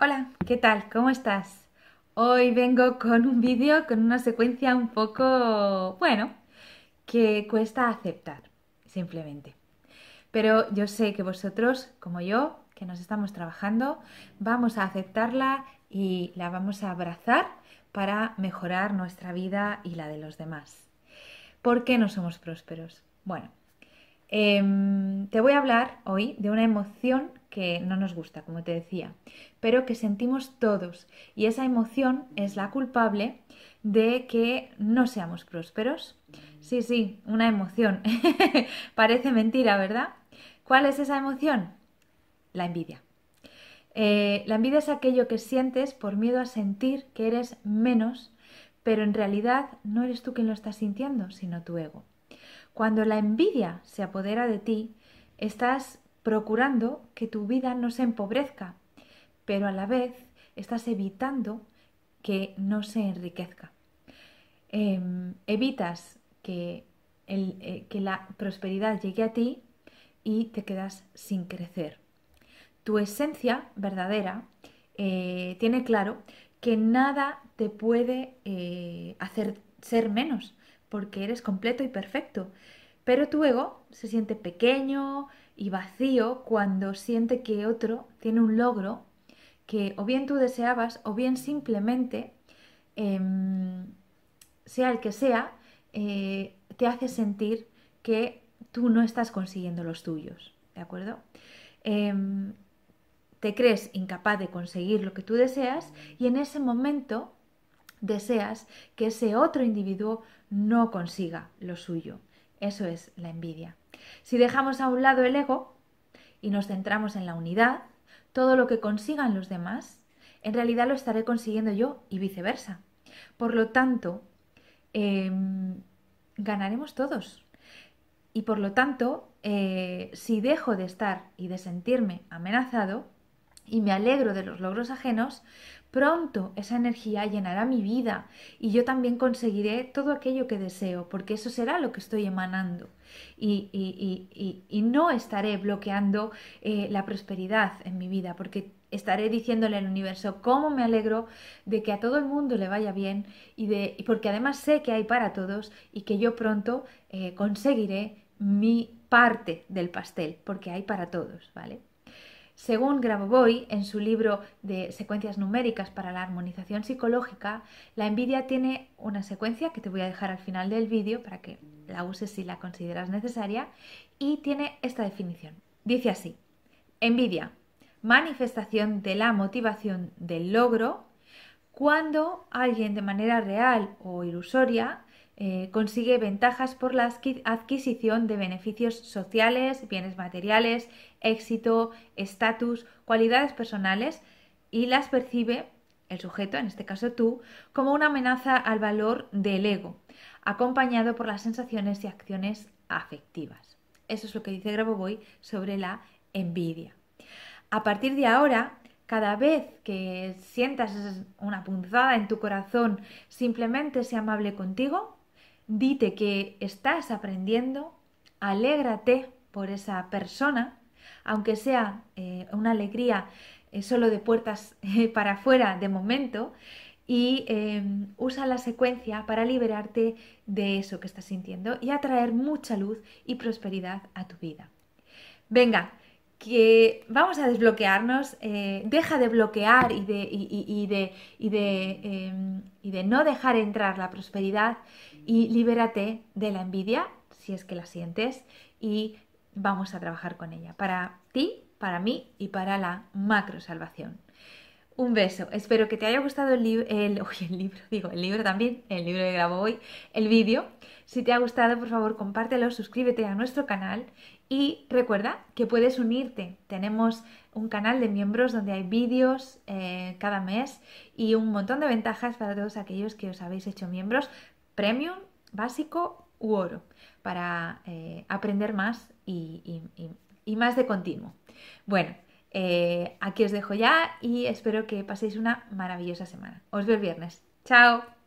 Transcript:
Hola, ¿qué tal? ¿Cómo estás? Hoy vengo con un vídeo con una secuencia un poco, bueno, que cuesta aceptar, simplemente. Pero yo sé que vosotros, como yo, que nos estamos trabajando, vamos a aceptarla y la vamos a abrazar para mejorar nuestra vida y la de los demás. ¿Por qué no somos prósperos? Bueno, Em, te voy a hablar hoy de una emoción que no nos gusta, como te decía, pero que sentimos todos. Y esa emoción es la culpable de que no seamos prósperos. Sí, sí, una emoción. Parece mentira, ¿verdad? ¿Cuál es esa emoción? La envidia. Eh, la envidia es aquello que sientes por miedo a sentir que eres menos, pero en realidad no eres tú quien lo estás sintiendo, sino tu ego. Cuando la envidia se apodera de ti, estás procurando que tu vida no se empobrezca, pero a la vez estás evitando que no se enriquezca. Em, evitas eh, que, la prosperidad llegue a ti y te quedas sin crecer. Tu esencia verdadera eh, tiene claro que nada te puede eh, hacer ser menos, porque eres completo y perfecto. Pero tu ego se siente pequeño y vacío cuando siente que otro tiene un logro que o bien tú deseabas o bien simplemente, em, sea el que sea, eh, te hace sentir que tú no estás consiguiendo los tuyos, ¿de acuerdo? Em, te crees incapaz de conseguir lo que tú deseas y en ese momento deseas que ese otro individuo no consiga lo suyo. Eso es la envidia. Si dejamos a un lado el ego y nos centramos en la unidad, todo lo que consigan los demás, en realidad lo estaré consiguiendo yo y viceversa. Por lo tanto, em, ganaremos todos. Y por lo tanto, eh, si dejo de estar y de sentirme amenazado, y me alegro de los logros ajenos, pronto esa energía llenará mi vida y yo también conseguiré todo aquello que deseo, porque eso será lo que estoy emanando. Y, y, y, no estaré bloqueando eh, la prosperidad en mi vida, porque estaré diciéndole al universo cómo me alegro de que a todo el mundo le vaya bien y de porque además sé que hay para todos y que yo pronto eh, conseguiré mi parte del pastel, porque hay para todos, ¿vale? Según Grabovoi, en su libro de secuencias numéricas para la armonización psicológica, la envidia tiene una secuencia que te voy a dejar al final del vídeo para que la uses si la consideras necesaria y tiene esta definición. Dice así, envidia, manifestación de la motivación del logro cuando alguien de manera real o ilusoria eh, consigue ventajas por la adquisición de beneficios sociales, bienes materiales, éxito, estatus, cualidades personales y las percibe el sujeto, en este caso tú, como una amenaza al valor del ego, acompañado por las sensaciones y acciones afectivas. Eso es lo que dice Grabovoi sobre la envidia. A partir de ahora, cada vez que sientas una punzada en tu corazón, simplemente sea amable contigo dite que estás aprendiendo, alégrate por esa persona, aunque sea eh, una alegría eh, solo de puertas eh, para afuera de momento, y em, usa la secuencia para liberarte de eso que estás sintiendo y atraer mucha luz y prosperidad a tu vida. Venga, que vamos a desbloquearnos, eh, deja de bloquear y de, em, y, de, no dejar entrar la prosperidad y libérate de la envidia, si es que la sientes, y vamos a trabajar con ella, para ti, para mí y para la macro salvación. Un beso, espero que te haya gustado el, libro, el, libro, digo, el libro también, el libro que grabo hoy, el vídeo. Si te ha gustado, por favor, compártelo, suscríbete a nuestro canal y recuerda que puedes unirte. Tenemos un canal de miembros donde hay vídeos eh, cada mes y un montón de ventajas para todos aquellos que os habéis hecho miembros premium, básico u oro, para eh, aprender más y, más de continuo. Bueno, eh, aquí os dejo ya y espero que paséis una maravillosa semana. Os veo el viernes. ¡Chao!